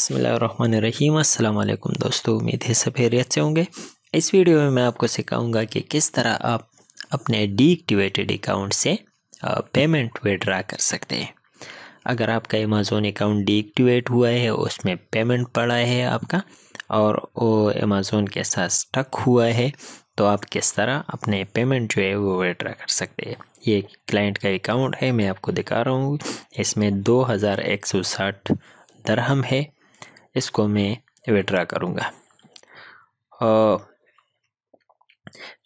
बसमीम् अल्लाम दोस्तों उम्मीद है सफेरियत से होंगे इस वीडियो में मैं आपको सिखाऊंगा कि किस तरह आप अपने डीएक्टिवेटेड अकाउंट से पेमेंट विड्रा कर सकते हैं अगर आपका अमेज़ोन अकाउंट डीएक्टिवेट हुआ है उसमें पेमेंट पड़ा है आपका और वो अमेज़ोन के साथ स्टक हुआ है तो आप किस तरह अपने पेमेंट जो है वो विड्रा कर सकते हैं ये क्लाइंट का अकाउंट है मैं आपको दिखा रहा हूँ इसमें दो हज़ार एक सौ साठ दरहम है इसको मैं विड्रा करूँगा और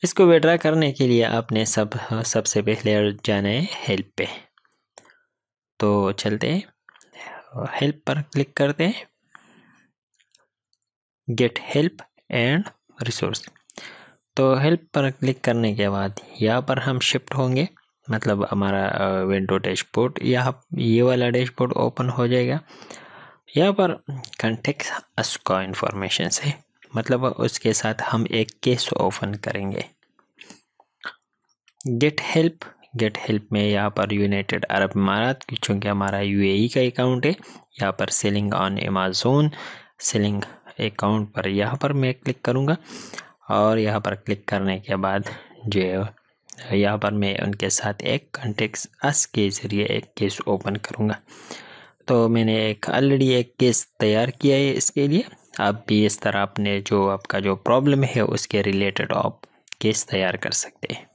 इसको विड्रा करने के लिए आपने सब सबसे पहले जाना है हेल्प पे तो चलते हैं हेल्प पर क्लिक करते हैं गेट हेल्प एंड रिसोर्स तो हेल्प पर क्लिक करने के बाद यहाँ पर हम शिफ्ट होंगे मतलब हमारा विंडो डैशबोर्ड या ये वाला डैशबोर्ड ओपन हो जाएगा यहाँ पर कंटेक्स अस्को इन्फॉर्मेशन से मतलब उसके साथ हम एक केस ओपन करेंगे गेट हेल्प गेट हेल्प में यहाँ पर यूनाइटेड अरब इमारात चूँकि हमारा यूएई e का अकाउंट है यहाँ पर selling on Amazon selling account पर यहाँ पर मैं क्लिक करूँगा और यहाँ पर क्लिक करने के बाद जो यहाँ पर मैं उनके साथ एक कंटेक्स अस के ज़रिए एक केस ओपन करूँगा तो मैंने एक ऑलरेडी एक केस तैयार किया है इसके लिए आप भी इस तरह अपने जो आपका जो प्रॉब्लम है उसके रिलेटेड आप केस तैयार कर सकते हैं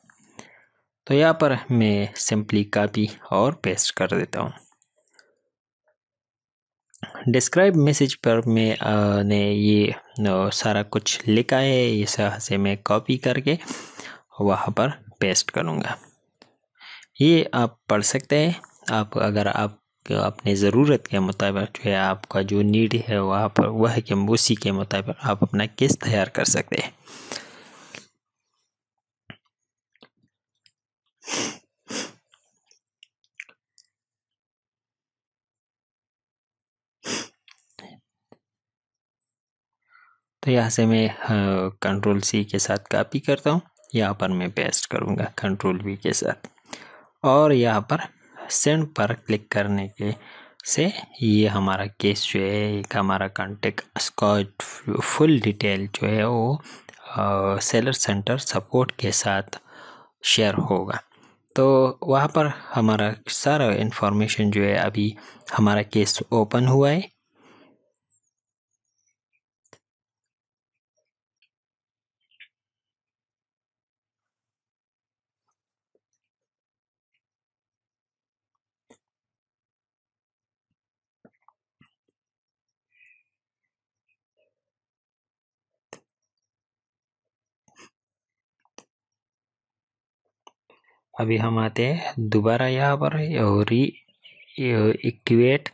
तो यहाँ पर मैं सिंपली कापी और पेस्ट कर देता हूँ डिस्क्राइब मैसेज पर मैं ने ये सारा कुछ लिखा है इस से मैं कॉपी करके वहाँ पर पेस्ट करूँगा ये आप पढ़ सकते हैं आप अगर आप कि अपने ज़रूरत के मुताबिक जो है आपका जो नीड है वह पर वह के उसी के मुताबिक आप अपना केस तैयार कर सकते हैं तो यहाँ से मैं कंट्रोल हाँ, सी के साथ कॉपी करता हूँ यहाँ पर मैं पेस्ट करूँगा कंट्रोल वी के साथ और यहाँ पर सेंड पर क्लिक करने के से ये हमारा केस जो है एक हमारा कॉन्टेक्ट उसका फुल डिटेल जो है वो सेलर सेंटर सपोर्ट के साथ शेयर होगा तो वहाँ पर हमारा सारा इन्फॉर्मेशन जो है अभी हमारा केस ओपन हुआ है अभी हम आते हैं दोबारा यहाँ पर और इक्वेट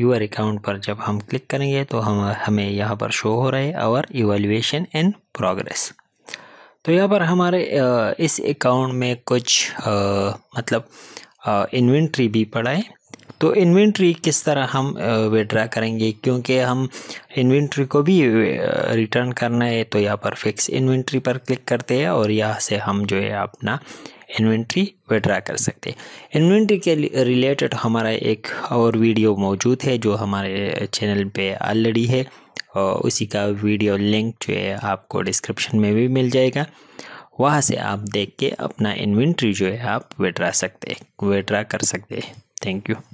यूर अकाउंट पर जब हम क्लिक करेंगे तो हम हमें यहाँ पर शो हो रहे आवर इवेल्युएशन इन प्रोग्रेस तो यहाँ पर हमारे इस अकाउंट में कुछ आ, मतलब इन्वेंट्री भी पड़ा है तो इन्वेंट्री किस तरह हम विड्रा करेंगे क्योंकि हम इन्वेंट्री को भी रिटर्न करना है तो यहाँ पर फिक्स इन्वेंट्री पर क्लिक करते हैं और यहाँ से हम जो है अपना इन्वेंट्री विड्रा कर सकते हैं इन्वेंट्री के रिलेटेड हमारा एक और वीडियो मौजूद है जो हमारे चैनल पे ऑलरेडी है और उसी का वीडियो लिंक जो है आपको डिस्क्रिप्शन में भी मिल जाएगा वहाँ से आप देख के अपना इन्वेंट्री जो है आप विड्रा सकते हैं विड्रा कर सकते हैं थैंक यू